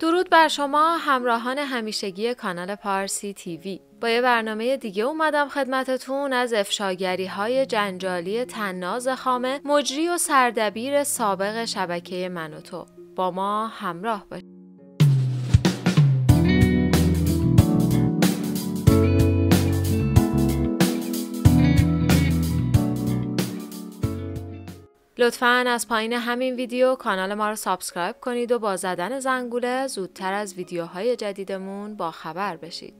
درود بر شما همراهان همیشگی کانال پارسی تیوی با یه برنامه دیگه اومدم خدمتتون از افشاگری های جنجالی تناز خامه مجری و سردبیر سابق شبکه تو با ما همراه باشید لطفا از پایین همین ویدیو کانال ما رو سابسکرایب کنید و با زدن زنگوله زودتر از ویدیوهای جدیدمون با خبر بشید.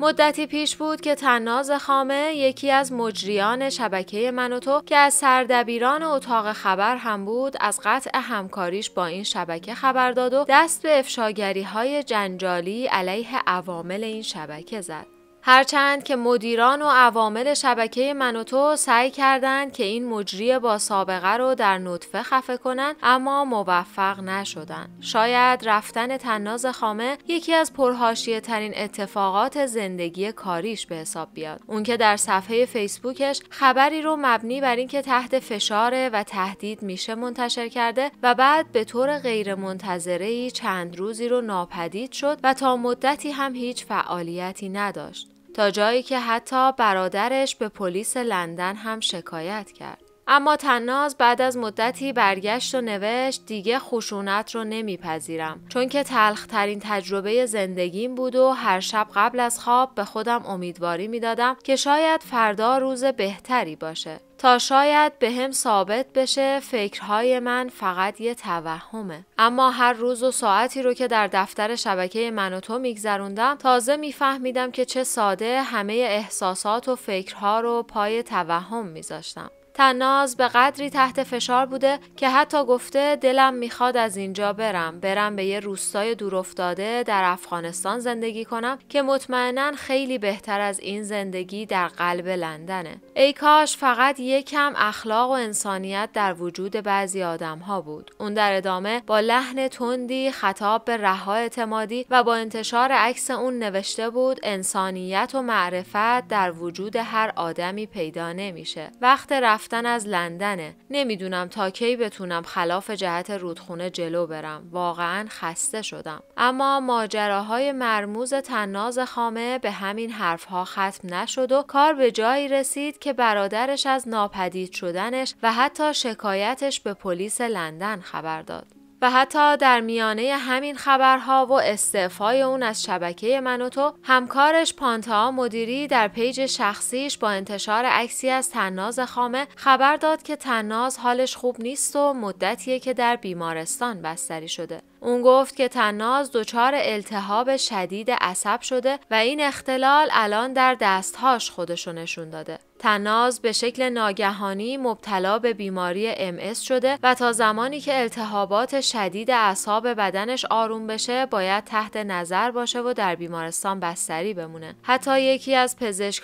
مدتی پیش بود که تناز خامه یکی از مجریان شبکه منوتو که از سردبیران اتاق خبر هم بود از قطع همکاریش با این شبکه خبر داد و دست به افشاگری های جنجالی علیه عوامل این شبکه زد. هرچند که مدیران و عوامل شبکه منوتو سعی کردند که این مجری با سابقه رو در نطفه خفه کنند اما موفق نشدند شاید رفتن تناز خامه یکی از پرهاشیه ترین اتفاقات زندگی کاریش به حساب بیاد اون که در صفحه فیسبوکش خبری رو مبنی بر اینکه تحت فشار و تهدید میشه منتشر کرده و بعد به طور غیرمنتظره ای چند روزی رو ناپدید شد و تا مدتی هم هیچ فعالیتی نداشت تا جایی که حتی برادرش به پلیس لندن هم شکایت کرد. اما تناز بعد از مدتی برگشت و نوشت دیگه خشونت رو نمیپذیرم چون که تلخترین تجربه زندگیم بود و هر شب قبل از خواب به خودم امیدواری میدادم که شاید فردا روز بهتری باشه تا شاید به هم ثابت بشه فکرهای من فقط یه توهمه اما هر روز و ساعتی رو که در دفتر شبکه من و تو میگذروندم تازه میفهمیدم که چه ساده همه احساسات و فکرها رو پای توهم میذاشتم تناز به قدری تحت فشار بوده که حتی گفته دلم میخواد از اینجا برم برم به یه روستای دورافتاده در افغانستان زندگی کنم که مطمئنا خیلی بهتر از این زندگی در قلب لندنه ای کاش فقط یکم اخلاق و انسانیت در وجود بعضی آدم ها بود اون در ادامه با لحن تندی خطاب به رها اعتمادی و با انتشار عکس اون نوشته بود انسانیت و معرفت در وجود هر آدمی پیدا نمیشه وقت رفت رفتن از لندنه نمیدونم تا کی بتونم خلاف جهت رودخونه جلو برم واقعا خسته شدم اما ماجراهای مرموز تناز خامه به همین حرفها ختم نشد و کار به جایی رسید که برادرش از ناپدید شدنش و حتی شکایتش به پلیس لندن خبر داد و حتی در میانه همین خبرها و استعفای اون از شبکه من تو همکارش پانتا مدیری در پیج شخصیش با انتشار عکسی از تناز خامه خبر داد که تناز حالش خوب نیست و مدتیه که در بیمارستان بستری شده اون گفت که تناز دچار التهاب شدید عصب شده و این اختلال الان در دستهاش خودشو نشون داده. تناز به شکل ناگهانی مبتلا به بیماری ام شده و تا زمانی که التهابات شدید اعصاب بدنش آروم بشه باید تحت نظر باشه و در بیمارستان بستری بمونه. حتی یکی از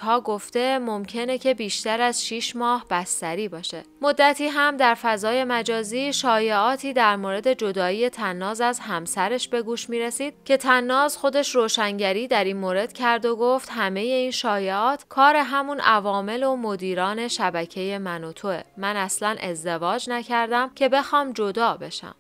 ها گفته ممکنه که بیشتر از 6 ماه بستری باشه. مدتی هم در فضای مجازی شایعاتی در مورد جدایی تناز از همسرش به گوش می رسید که تناز خودش روشنگری در این مورد کرد و گفت همه این شایعات کار همون عوامل و مدیران شبکه من توه. من اصلا ازدواج نکردم که بخوام جدا بشم.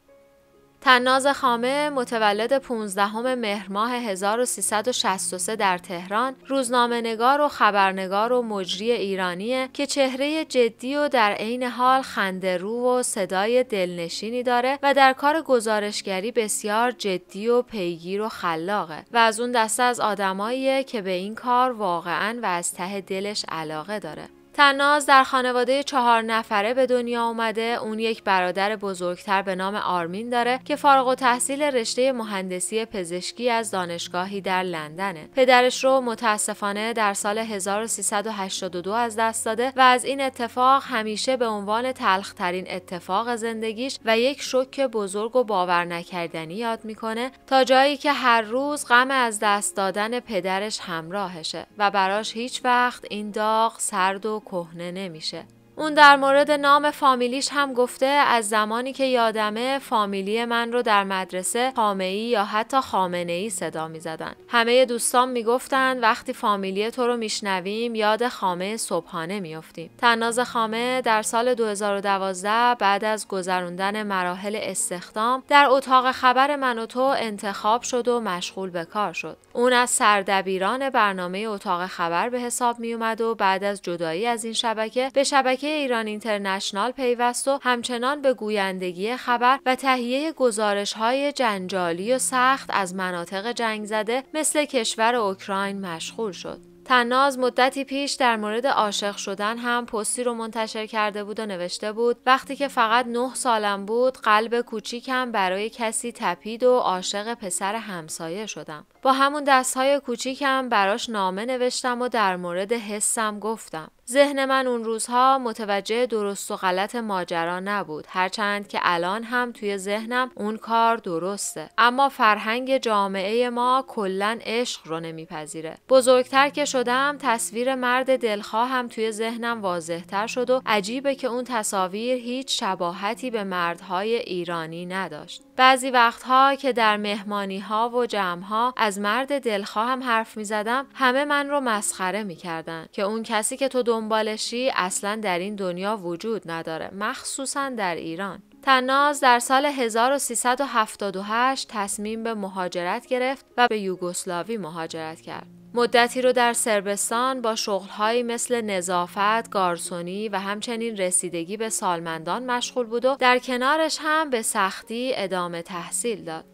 تناز خامه متولد 15 مهر ماه 1363 در تهران روزنامهنگار و خبرنگار و مجری ایرانیه که چهره جدی و در عین حال رو و صدای دلنشینی داره و در کار گزارشگری بسیار جدی و پیگیر و خلاقه و از اون دسته از آدمایی که به این کار واقعا و از ته دلش علاقه داره تناز در خانواده چهار نفره به دنیا اومده اون یک برادر بزرگتر به نام آرمین داره که فارغ و تحصیل رشته مهندسی پزشکی از دانشگاهی در لندنه پدرش رو متاسفانه در سال 1382 از دست داده و از این اتفاق همیشه به عنوان تلخترین اتفاق زندگیش و یک شوک بزرگ و باور نکردنی یاد میکنه تا جایی که هر روز غم از دست دادن پدرش همراهشه و براش هیچ وقت این داغ سرد و کهنه نمیشه اون در مورد نام فامیلیش هم گفته از زمانی که یادمه فامیلی من رو در مدرسه خامه یا حتی خامنه ای صدا می زدن. همه دوستان می گفتن وقتی فامیلی تو رو می شنویم یاد خامه صبحانه میافتیم. تناز خامه در سال 2012 بعد از گذروندن مراحل استخدام در اتاق خبر من و تو انتخاب شد و مشغول به کار شد. اون از سردبیران برنامه اتاق خبر به حساب می اومد و بعد از جدایی از این شبکه به شبکه ایران اینترنشنال پیوست و همچنان به گویندگی خبر و تهیه گزارش های جنجالی و سخت از مناطق جنگ زده مثل کشور اوکراین مشغول شد. تناز مدتی پیش در مورد عاشق شدن هم پستی رو منتشر کرده بود و نوشته بود وقتی که فقط نه سالم بود قلب کوچیکم برای کسی تپید و عاشق پسر همسایه شدم با همون دستهای کوچیکم براش نامه نوشتم و در مورد حسم گفتم ذهن من اون روزها متوجه درست و غلط ماجرا نبود هرچند که الان هم توی ذهنم اون کار درسته اما فرهنگ جامعه ما کلا عشق رو نمیپذیره بزرگتر که شدم تصویر مرد دلخواهم توی ذهنم واضحتر شد و عجیبه که اون تصاویر هیچ شباهتی به مردهای ایرانی نداشت بعضی وقتها که در مهمانی ها و جمع ها از مرد دلخواهم حرف میزدم همه من رو مسخره میکردن که اون کسی که تو دنبالشی اصلا در این دنیا وجود نداره مخصوصا در ایران تناز در سال 1378 تصمیم به مهاجرت گرفت و به یوگسلاوی مهاجرت کرد. مدتی رو در سربستان با شغلهایی مثل نظافت، گارسونی و همچنین رسیدگی به سالمندان مشغول بود و در کنارش هم به سختی ادامه تحصیل داد.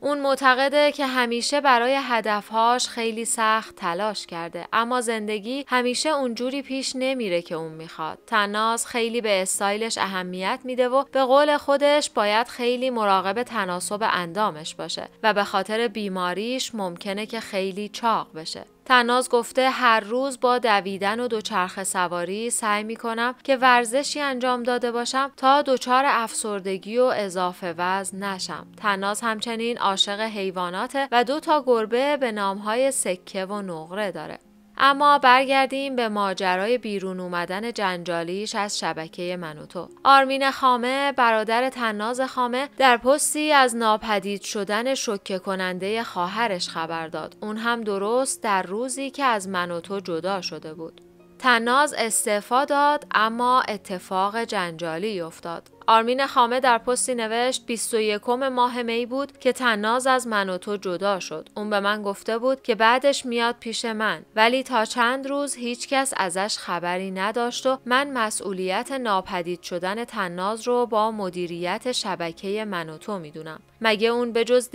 اون معتقده که همیشه برای هدفهاش خیلی سخت تلاش کرده اما زندگی همیشه اونجوری پیش نمیره که اون میخواد تناز خیلی به استایلش اهمیت میده و به قول خودش باید خیلی مراقب تناسب اندامش باشه و به خاطر بیماریش ممکنه که خیلی چاق بشه تناز گفته هر روز با دویدن و دوچرخه سواری سعی می کنم که ورزشی انجام داده باشم تا دچار افسردگی و اضافه وزن نشم. تناز همچنین عاشق حیوانات و دو تا گربه به نامهای سکه و نقره داره. اما برگردیم به ماجرای بیرون اومدن جنجالیش از شبکه منوتو آرمین خامه برادر تناز خامه در پستی از ناپدید شدن شوکه کننده خواهرش خبر داد اون هم درست در روزی که از منوتو جدا شده بود تناز استعفا داد اما اتفاق جنجالی افتاد آرمین خامه در پستی نوشت 21 ماه می بود که تناز از من تو جدا شد اون به من گفته بود که بعدش میاد پیش من ولی تا چند روز هیچ کس ازش خبری نداشت و من مسئولیت ناپدید شدن تناز رو با مدیریت شبکه من تو میدونم مگه اون به جز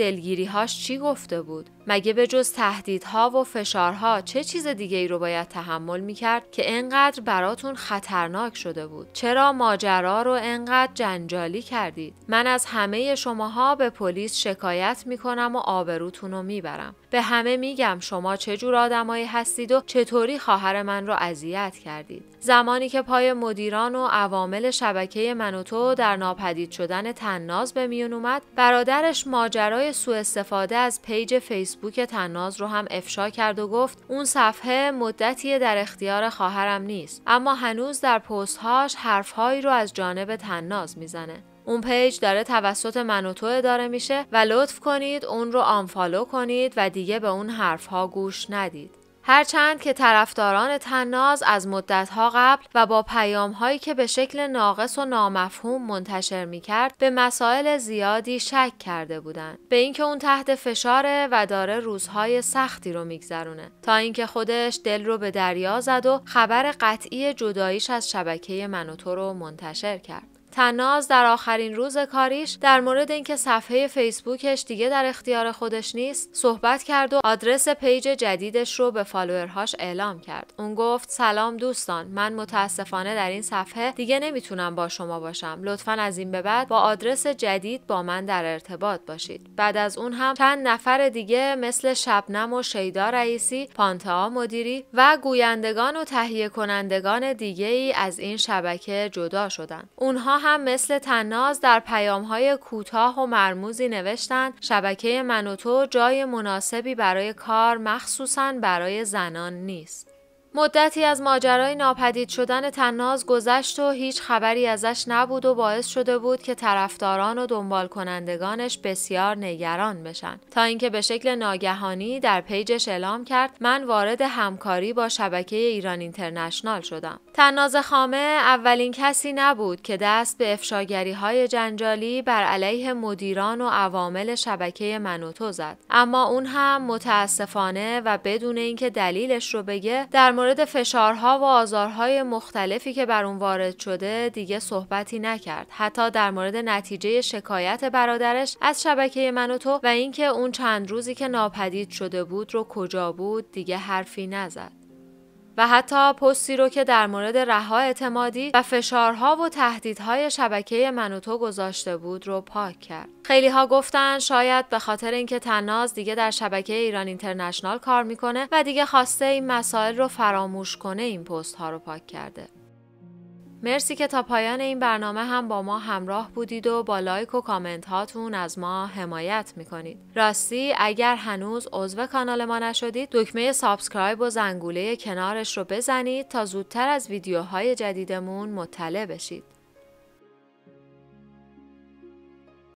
هاش چی گفته بود مگه به جز تهدیدها و فشارها چه چیز دیگه ای رو باید تحمل میکرد که انقدر براتون خطرناک شده بود چرا ماجرا رو انقدر جنجالی کردید من از همه شماها به پلیس شکایت میکنم و آبروتون رو میبرم به همه میگم شما چه جور آدمایی هستید و چطوری خواهر من رو اذیت کردید زمانی که پای مدیران و عوامل شبکه منوتو در ناپدید شدن تناز به میون اومد برادرش ماجرای سوء استفاده از پیج فیسبوک تناز رو هم افشا کرد و گفت اون صفحه مدتی در اختیار خواهرم نیست اما هنوز در پستهاش حرفهایی رو از جانب تناز میزنه اون پیج داره توسط من اداره میشه و لطف کنید اون رو آنفالو کنید و دیگه به اون حرفها گوش ندید هرچند که طرفداران تناز از مدتها قبل و با پیام هایی که به شکل ناقص و نامفهوم منتشر می کرد به مسائل زیادی شک کرده بودند به اینکه اون تحت فشاره و داره روزهای سختی رو میگذرونه تا اینکه خودش دل رو به دریا زد و خبر قطعی جداییش از شبکه منوتو رو منتشر کرد تناز در آخرین روز کاریش در مورد اینکه صفحه فیسبوکش دیگه در اختیار خودش نیست صحبت کرد و آدرس پیج جدیدش رو به فالوورهاش اعلام کرد اون گفت سلام دوستان من متاسفانه در این صفحه دیگه نمیتونم با شما باشم لطفا از این به بعد با آدرس جدید با من در ارتباط باشید بعد از اون هم چند نفر دیگه مثل شبنم و شیدا رئیسی پانتا مدیری و گویندگان و تهیه کنندگان دیگه ای از این شبکه جدا شدند اونها هم مثل تناز در پیامهای کوتاه و مرموزی نوشتند شبکه من جای مناسبی برای کار مخصوصا برای زنان نیست. مدتی از ماجرای ناپدید شدن تناز گذشت و هیچ خبری ازش نبود و باعث شده بود که طرفداران و دنبال کنندگانش بسیار نگران بشن تا اینکه به شکل ناگهانی در پیجش اعلام کرد من وارد همکاری با شبکه ایران اینترنشنال شدم تناز خامه اولین کسی نبود که دست به افشاگری های جنجالی بر علیه مدیران و عوامل شبکه منوتو زد اما اون هم متاسفانه و بدون اینکه دلیلش رو بگه در مورد فشارها و آزارهای مختلفی که بر اون وارد شده دیگه صحبتی نکرد حتی در مورد نتیجه شکایت برادرش از شبکه من و تو و اینکه اون چند روزی که ناپدید شده بود رو کجا بود دیگه حرفی نزد و حتی پستی رو که در مورد رها اعتمادی و فشارها و تهدیدهای شبکه منوتو گذاشته بود رو پاک کرد. خیلی ها گفتن شاید به خاطر اینکه تناز دیگه در شبکه ایران اینترنشنال کار میکنه و دیگه خواسته این مسائل رو فراموش کنه این پست ها رو پاک کرده. مرسی که تا پایان این برنامه هم با ما همراه بودید و با لایک و کامنت هاتون از ما حمایت میکنید. راستی اگر هنوز عضو کانال ما نشدید دکمه سابسکرایب و زنگوله کنارش رو بزنید تا زودتر از ویدیوهای جدیدمون مطلع بشید.